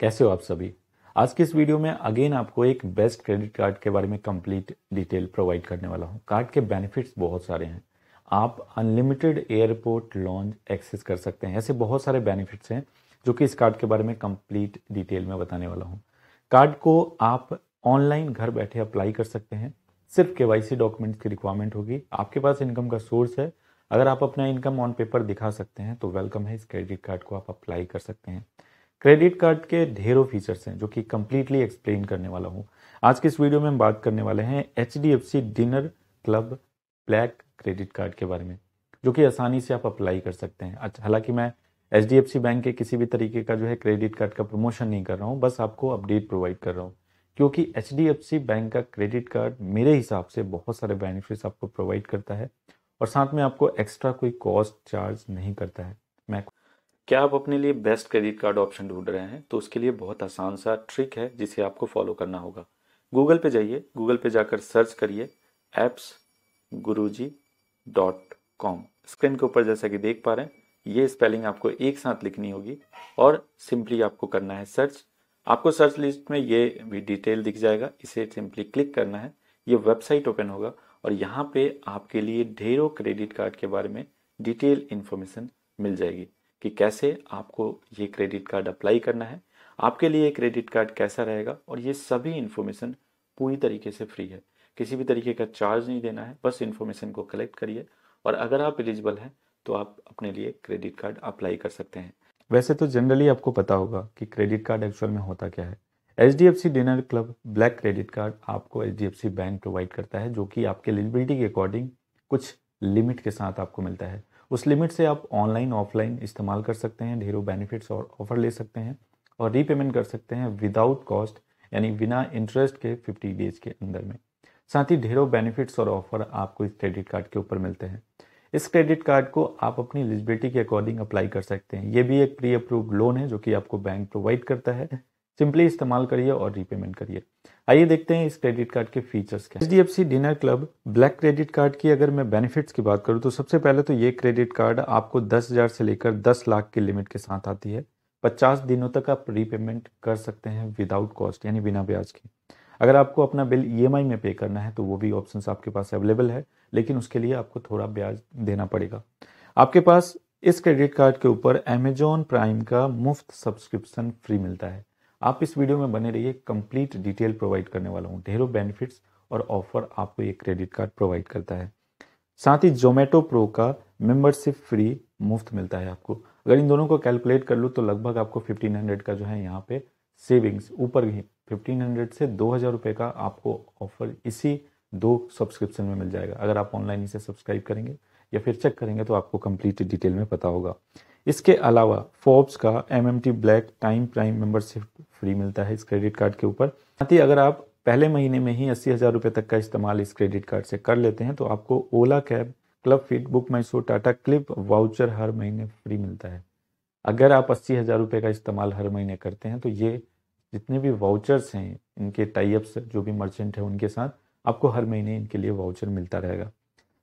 कैसे हो आप सभी आज के इस वीडियो में अगेन आपको एक बेस्ट क्रेडिट कार्ड के बारे में कंप्लीट डिटेल प्रोवाइड करने वाला हूँ कार्ड के बेनिफिट्स बहुत सारे हैं आप अनलिमिटेड एयरपोर्ट लॉन्च एक्सेस कर सकते हैं ऐसे बहुत सारे बेनिफिट्स हैं जो कि इस कार्ड के बारे में कंप्लीट डिटेल में बताने वाला हूँ कार्ड को आप ऑनलाइन घर बैठे अप्लाई कर सकते हैं सिर्फ के डॉक्यूमेंट्स की रिक्वायरमेंट होगी आपके पास इनकम का सोर्स है अगर आप अपना इनकम ऑन पेपर दिखा सकते हैं तो वेलकम है इस क्रेडिट कार्ड को आप अप्लाई कर सकते हैं क्रेडिट कार्ड के ढेरों फीचर्स हैं जो कि कम्प्लीटली एक्सप्लेन करने वाला हूँ आज के इस वीडियो में हम बात करने वाले हैं H diner club black credit card के बारे में जो कि आसानी से आप अप्लाई कर सकते हैं अच्छा हालांकि मैं एच बैंक के किसी भी तरीके का जो है क्रेडिट कार्ड का प्रमोशन नहीं कर रहा हूँ बस आपको अपडेट प्रोवाइड कर रहा हूँ क्योंकि एच बैंक का क्रेडिट कार्ड मेरे हिसाब से बहुत सारे बेनिफिट्स आपको प्रोवाइड करता है और साथ में आपको एक्स्ट्रा कोई कॉस्ट चार्ज नहीं करता है मैं क्या आप अपने लिए बेस्ट क्रेडिट कार्ड ऑप्शन ढूंढ रहे हैं तो उसके लिए बहुत आसान सा ट्रिक है जिसे आपको फॉलो करना होगा गूगल पे जाइए गूगल पे जाकर सर्च करिए apps G dot com screen के ऊपर जैसा कि देख पा रहे हैं ये स्पेलिंग आपको एक साथ लिखनी होगी और सिंपली आपको करना है सर्च आपको सर्च लिस्ट में ये भी डिटेल दिख जाएगा इसे सिंपली क्लिक करना है ये वेबसाइट ओपन होगा और यहाँ पे आपके लिए ढेरों क्रेडिट कार्ड के बारे में डिटेल इन्फॉर्मेशन मिल जाएगी कि कैसे आपको ये क्रेडिट कार्ड अप्लाई करना है आपके लिए क्रेडिट कार्ड कैसा रहेगा और ये सभी इन्फॉर्मेशन पूरी तरीके से फ्री है किसी भी तरीके का चार्ज नहीं देना है बस इन्फॉर्मेशन को कलेक्ट करिए और अगर आप एलिजिबल हैं तो आप अपने लिए क्रेडिट कार्ड अप्लाई कर सकते हैं वैसे तो जनरली आपको पता होगा कि क्रेडिट कार्ड एक्चुअल में होता क्या है H D F C diner club black credit card आपको H D F C bank provide करता है जो कि आपके एलिजिबिलिटी के अकॉर्डिंग कुछ लिमिट के साथ आपको मिलता है उस लिमिट से आप ऑनलाइन ऑफलाइन इस्तेमाल कर सकते हैं ढेरों बेनिफिट्स और ऑफर ले सकते हैं और रीपेमेंट कर सकते हैं विदाउट कॉस्ट यानी बिना इंटरेस्ट के 50 डेज के अंदर में साथ ही ढेरों बेनिफिट्स और ऑफर आपको इस क्रेडिट कार्ड के ऊपर मिलते हैं इस क्रेडिट कार्ड को आप अपनी एलिजिबिलिटी के अकॉर्डिंग अप्लाई कर सकते हैं ये भी एक प्री अप्रूव लोन है जो कि आपको बैंक प्रोवाइड करता है सिंपली इस्तेमाल करिए और रीपेमेंट करिए आइए देखते हैं इस क्रेडिट कार्ड के फीचर्स क्या H D F C diner club black credit card की अगर मैं बेनिफिट्स की बात करूँ तो सबसे पहले तो ये क्रेडिट कार्ड आपको दस हज़ार से लेकर दस लाख की लिमिट के साथ आती है पचास दिनों तक आप रीपेमेंट कर सकते हैं विदाउट कॉस्ट यानी बिना ब्याज के अगर आपको अपना बिल ई e में पे करना है तो वो भी ऑप्शन आपके पास अवेलेबल है लेकिन उसके लिए आपको थोड़ा ब्याज देना पड़ेगा आपके पास इस क्रेडिट कार्ड के ऊपर अमेजोन प्राइम का मुफ्त सब्सक्रिप्शन फ्री मिलता है आप इस वीडियो में बने रहिए कंप्लीट डिटेल प्रोवाइड करने वाला हूँ ढेरों बेनिफिट्स और ऑफर आपको ये क्रेडिट कार्ड प्रोवाइड करता है साथ ही जोमेटो प्रो का मेंबरशिप फ्री मुफ्त मिलता है आपको अगर इन दोनों को कैलकुलेट कर लो तो लगभग आपको 1500 का जो है यहाँ पे सेविंग्स ऊपर ही 1500 से 2000 रुपए का आपको ऑफर इसी दो सब्सक्रिप्शन में मिल जाएगा अगर आप ऑनलाइन इसे सब्सक्राइब करेंगे या फिर चेक करेंगे तो आपको कंप्लीट डिटेल में पता होगा इसके अलावा फोर्ब्स का M black time prime membership free मिलता है इस क्रेडिट कार्ड के ऊपर साथ ही अगर आप पहले महीने में ही अस्सी हज़ार रुपये तक का इस्तेमाल इस क्रेडिट कार्ड से कर लेते हैं तो आपको Ola cab club fit Book My Show Tata clip voucher हर महीने फ्री मिलता है अगर आप अस्सी हज़ार रुपये का इस्तेमाल हर महीने करते हैं तो ये जितने भी वाउचर्स हैं इनके टाइप्स जो भी मर्चेंट हैं उनके साथ आपको हर महीने इनके लिए वाउचर मिलता रहेगा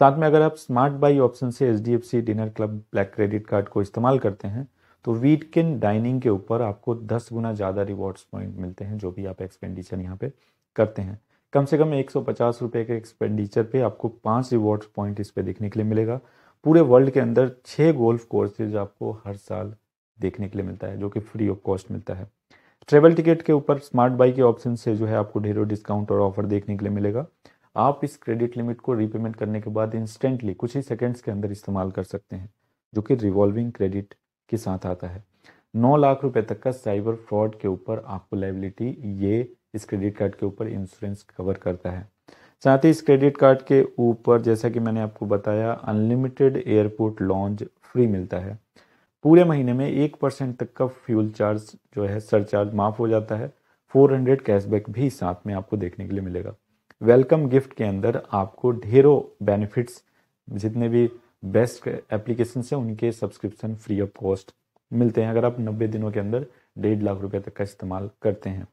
साथ में अगर आप स्मार्ट बाई ऑप्शन से H diner club black credit card को इस्तेमाल करते हैं तो वीटकिन डाइनिंग के ऊपर आपको दस गुना ज़्यादा रिवॉर्ड्स पॉइंट मिलते हैं जो भी आप एक्सपेंडिचर यहाँ पे करते हैं कम से कम एक सौ पचास रुपये के एक्सपेंडिचर पे आपको पाँच रिवॉर्ड्स पॉइंट इस पर देखने के लिए मिलेगा पूरे वर्ल्ड के अंदर छः गोल्फ कोर्सेज आपको हर साल देखने के लिए मिलता है जो कि फ्री ऑफ कॉस्ट मिलता है ट्रेवल टिकट के ऊपर स्मार्ट बाई के ऑप्शन से जो है आपको ढेरों डिस्काउंट और ऑफर देखने के लिए मिलेगा आप इस क्रेडिट लिमिट को रीपेमेंट करने के बाद इंस्टेंटली कुछ ही सेकेंड्स के अंदर इस्तेमाल कर सकते हैं जो कि रिवॉल्विंग क्रेडिट के साथ आता है नौ लाख रुपए तक का साइबर फ्रॉड के ऊपर आपको लाइबिलिटी ये इस क्रेडिट कार्ड के ऊपर इंश्योरेंस कवर करता है साथ ही इस क्रेडिट कार्ड के ऊपर जैसा कि मैंने आपको बताया अनलिमिटेड एयरपोर्ट लॉन्च फ्री मिलता है पूरे महीने में एक परसेंट तक का फ्यूल चार्ज जो है सरचार्ज माफ़ हो जाता है 400 कैशबैक भी साथ में आपको देखने के लिए मिलेगा वेलकम गिफ्ट के अंदर आपको ढेरों बेनिफिट्स जितने भी बेस्ट एप्लीकेशन से उनके सब्सक्रिप्शन फ्री ऑफ कॉस्ट मिलते हैं अगर आप नब्बे दिनों के अंदर डेढ़ लाख रुपए तक का इस्तेमाल करते हैं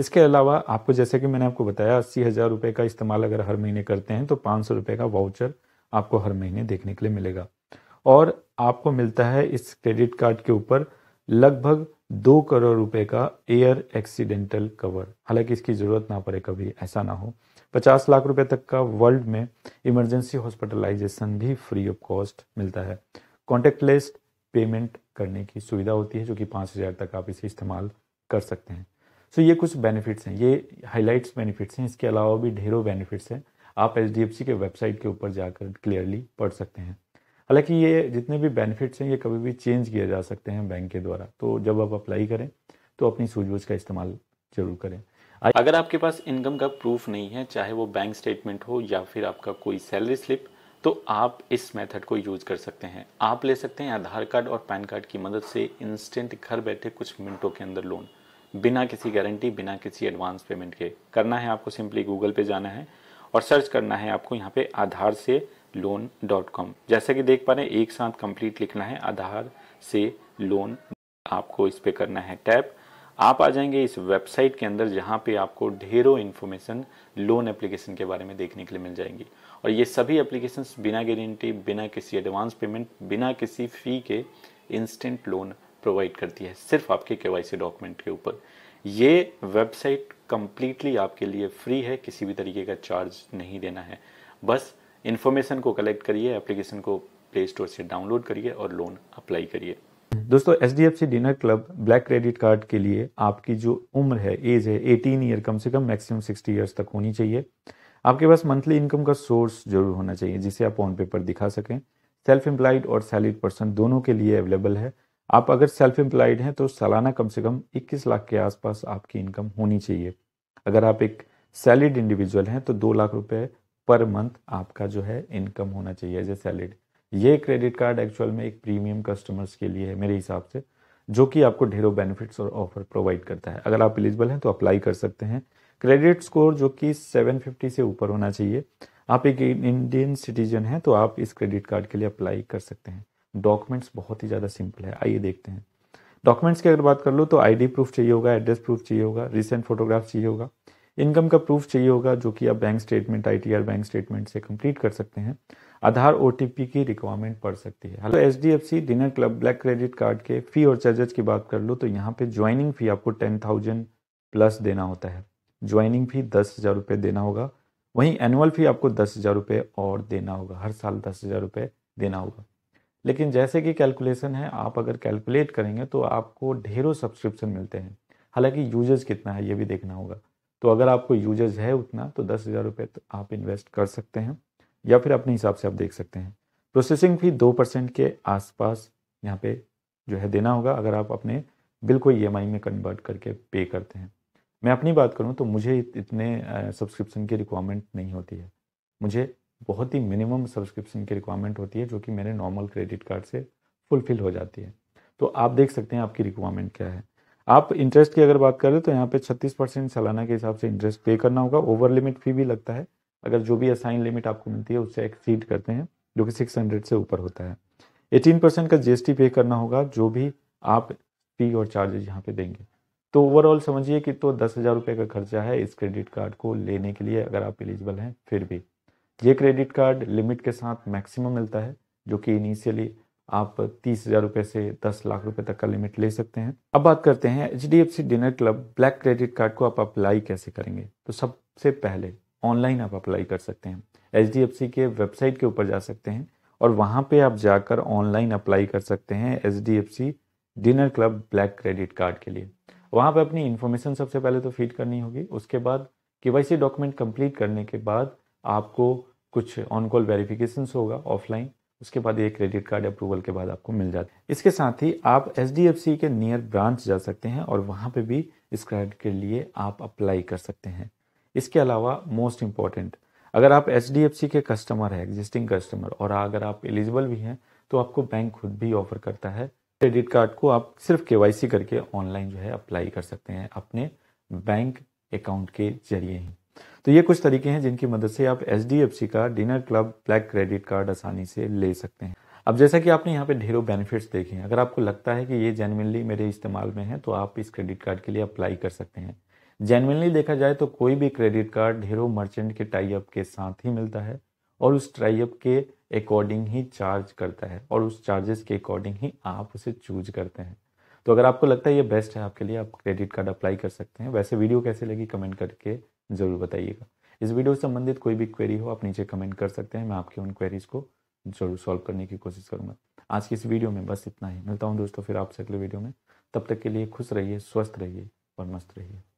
इसके अलावा आपको जैसे कि मैंने आपको बताया अस्सी हज़ार रुपये का इस्तेमाल अगर हर महीने करते हैं तो पाँच सौ रुपये का वाउचर आपको हर महीने देखने के लिए मिलेगा और आपको मिलता है इस क्रेडिट कार्ड के ऊपर लगभग दो करोड़ रुपए का एयर एक्सीडेंटल कवर हालांकि इसकी ज़रूरत ना पड़े कभी ऐसा ना हो 50 लाख रुपए तक का वर्ल्ड में इमरजेंसी हॉस्पिटलाइजेशन भी फ्री ऑफ कॉस्ट मिलता है कॉन्टेक्ट कॉन्टेक्टलेस पेमेंट करने की सुविधा होती है जो कि पाँच हज़ार तक आप इसे इस्तेमाल कर सकते हैं सो so, ये कुछ बेनिफिट्स हैं ये हाईलाइट्स बेनिफिट्स हैं इसके अलावा भी ढेरों बेनिफिट्स हैं आप एच के वेबसाइट के ऊपर जाकर क्लियरली पढ़ सकते हैं हालांकि ये जितने भी बेनिफिट्स हैं ये कभी भी चेंज किया जा सकते हैं बैंक के द्वारा तो जब आप अप्लाई करें तो अपनी सूझबूझ का इस्तेमाल जरूर करें अगर आपके पास इनकम का प्रूफ नहीं है चाहे वो बैंक स्टेटमेंट हो या फिर आपका कोई सैलरी स्लिप तो आप इस मेथड को यूज़ कर सकते हैं आप ले सकते हैं आधार कार्ड और पैन कार्ड की मदद से इंस्टेंट घर बैठे कुछ मिनटों के अंदर लोन बिना किसी गारंटी बिना किसी एडवांस पेमेंट के करना है आपको सिंपली गूगल पे जाना है और सर्च करना है आपको यहाँ पे आधार से लोन डॉट कॉम जैसा कि देख पा रहे हैं एक साथ कंप्लीट लिखना है आधार से लोन आपको इस पर करना है टैप आप आ जाएंगे इस वेबसाइट के अंदर जहाँ पे आपको ढेरों इन्फॉर्मेशन लोन एप्लीकेशन के बारे में देखने के लिए मिल जाएंगी और ये सभी एप्लीकेशन बिना गारंटी बिना किसी एडवांस पेमेंट बिना किसी फ़ी के इंस्टेंट लोन प्रोवाइड करती है सिर्फ आपके के डॉक्यूमेंट के ऊपर ये वेबसाइट कम्प्लीटली आपके लिए फ्री है किसी भी तरीके का चार्ज नहीं देना है बस इन्फॉर्मेशन को कलेक्ट करिए एप्लीकेशन को प्ले स्टोर से डाउनलोड करिए और लोन अप्लाई करिए दोस्तों H D F C diner club black credit card के लिए आपकी जो उम्र है एज है एटीन ईयर कम से कम मैक्सिमम सिक्सटी ईयर्स तक होनी चाहिए आपके पास मंथली इनकम का सोर्स जरूर होना चाहिए जिसे आप ऑन पेपर दिखा सकें सेल्फ एम्प्लॉयड और सैलरीड पर्सन दोनों के लिए अवेलेबल है आप अगर सेल्फ एम्प्लॉयड हैं तो सालाना कम से कम 21 लाख के आसपास आपकी इनकम होनी चाहिए अगर आप एक सैलरीड इंडिविजुअल हैं तो दो लाख रुपये पर मंथ आपका जो है इनकम होना चाहिए एज ए सैलरीड ये क्रेडिट कार्ड एक्चुअल में एक प्रीमियम कस्टमर्स के लिए है मेरे हिसाब से जो कि आपको ढेरों बेनिफिट्स और ऑफर प्रोवाइड करता है अगर आप एलिजिबल हैं तो अप्लाई कर सकते हैं क्रेडिट स्कोर जो कि 750 से ऊपर होना चाहिए आप एक इंडियन सिटीजन हैं तो आप इस क्रेडिट कार्ड के लिए अप्लाई कर सकते हैं डॉक्यूमेंट्स बहुत ही ज़्यादा सिंपल है आइए देखते हैं डॉक्यूमेंट्स की अगर बात कर लो तो आईडी प्रूफ चाहिए होगा एड्रेस प्रूफ चाहिए होगा रिसेंट फोटोग्राफ चाहिए होगा इनकम का प्रूफ चाहिए होगा जो कि आप बैंक स्टेटमेंट आई बैंक स्टेटमेंट से कंप्लीट कर सकते हैं आधार ओ की रिक्वायरमेंट पड़ सकती है hello H D F C diner club black credit card के फ़ी और चार्जेस की बात कर लो तो यहाँ पे ज्वाइनिंग फ़ी आपको टेन थाउजेंड प्लस देना होता है ज्वाइनिंग फ़ी दस हज़ार रुपये देना होगा वहीं एनुअल फ़ी आपको दस हज़ार रुपये और देना होगा हर साल दस हज़ार रुपये देना होगा लेकिन जैसे कि कैलकुलेशन है आप अगर कैलकुलेट करेंगे तो आपको ढेरों सब्सक्रिप्शन मिलते हैं हालांकि यूजर्स कितना है ये भी देखना होगा तो अगर आपको यूजर्स है उतना तो दस हज़ार रुपये तो आप इन्वेस्ट कर सकते हैं या फिर अपने हिसाब से आप देख सकते हैं प्रोसेसिंग फी दो परसेंट के आसपास यहाँ पे जो है देना होगा अगर आप अपने बिल को ई e में कन्वर्ट करके पे करते हैं मैं अपनी बात करूँ तो मुझे इतने सब्सक्रिप्शन की रिक्वायरमेंट नहीं होती है मुझे बहुत ही मिनिमम सब्सक्रिप्शन की रिक्वायरमेंट होती है जो कि मेरे नॉर्मल क्रेडिट कार्ड से फुलफिल हो जाती है तो आप देख सकते हैं आपकी रिक्वायरमेंट क्या है आप इंटरेस्ट की अगर बात करें तो यहाँ पे 36 परसेंट सालाना के हिसाब से इंटरेस्ट पे करना होगा ओवर लिमिट फी भी लगता है अगर जो भी असाइन लिमिट आपको मिलती है उससे एक्सीड करते हैं जो कि 600 से ऊपर होता है 18 परसेंट का जीएसटी पे करना होगा जो भी आप फी और चार्जेज यहाँ पे देंगे तो ओवरऑल समझिए कि तो दस हज़ार रुपये का खर्चा है इस क्रेडिट कार्ड को लेने के लिए अगर आप एलिजिबल हैं फिर भी ये क्रेडिट कार्ड लिमिट के साथ मैक्सिमम मिलता है जो कि इनिशियली आप तीस हज़ार रुपये से दस लाख रुपये तक का लिमिट ले सकते हैं अब बात करते हैं H D diner club black credit card को आप अप्लाई कैसे करेंगे तो सबसे पहले ऑनलाइन आप अप्लाई कर सकते हैं एच के वेबसाइट के ऊपर जा सकते हैं और वहाँ पे आप जाकर ऑनलाइन अप्लाई कर सकते हैं H diner club black credit card के लिए वहाँ पे अपनी इन्फॉर्मेशन सबसे पहले तो फीड करनी होगी उसके बाद के डॉक्यूमेंट कंप्लीट करने के बाद आपको कुछ ऑन कॉल वेरिफिकेशन होगा ऑफलाइन उसके बाद ये क्रेडिट कार्ड अप्रूवल के बाद आपको मिल जाता है इसके साथ ही आप एच के नियर ब्रांच जा सकते हैं और वहाँ पे भी इस कार्ड के लिए आप अप्लाई कर सकते हैं इसके अलावा मोस्ट इम्पॉर्टेंट अगर आप एच के कस्टमर हैं एग्जिस्टिंग कस्टमर और अगर आप एलिजिबल भी हैं तो आपको बैंक खुद भी ऑफर करता है क्रेडिट कार्ड को आप सिर्फ के करके ऑनलाइन जो है अप्लाई कर सकते हैं अपने बैंक अकाउंट के जरिए ही तो ये कुछ तरीके हैं जिनकी मदद से आप एच का diner club black credit card आसानी से ले सकते हैं अब जैसा कि आपने यहाँ पे ढेरों बेनिफिट्स देखे हैं अगर आपको लगता है कि ये जेनविनली मेरे इस्तेमाल में है तो आप इस क्रेडिट कार्ड के लिए अप्लाई कर सकते हैं जेनविनली देखा जाए तो कोई भी क्रेडिट कार्ड ढेरों मर्चेंट के टाइप के साथ ही मिलता है और उस टाइप के अकॉर्डिंग ही चार्ज करता है और उस चार्जेस के अकॉर्डिंग ही आप उसे चूज करते हैं तो अगर आपको लगता है ये बेस्ट है आपके लिए आप क्रेडिट कार्ड अप्लाई कर सकते हैं वैसे वीडियो कैसे लगी कमेंट करके ज़रूर बताइएगा इस वीडियो से संबंधित कोई भी क्वेरी हो आप नीचे कमेंट कर सकते हैं मैं आपकी उन क्वेरीज को जरूर सॉल्व करने की कोशिश करूंगा आज की इस वीडियो में बस इतना ही मिलता हूँ दोस्तों फिर आपसे अगले वीडियो में तब तक के लिए खुश रहिए स्वस्थ रहिए और मस्त रहिए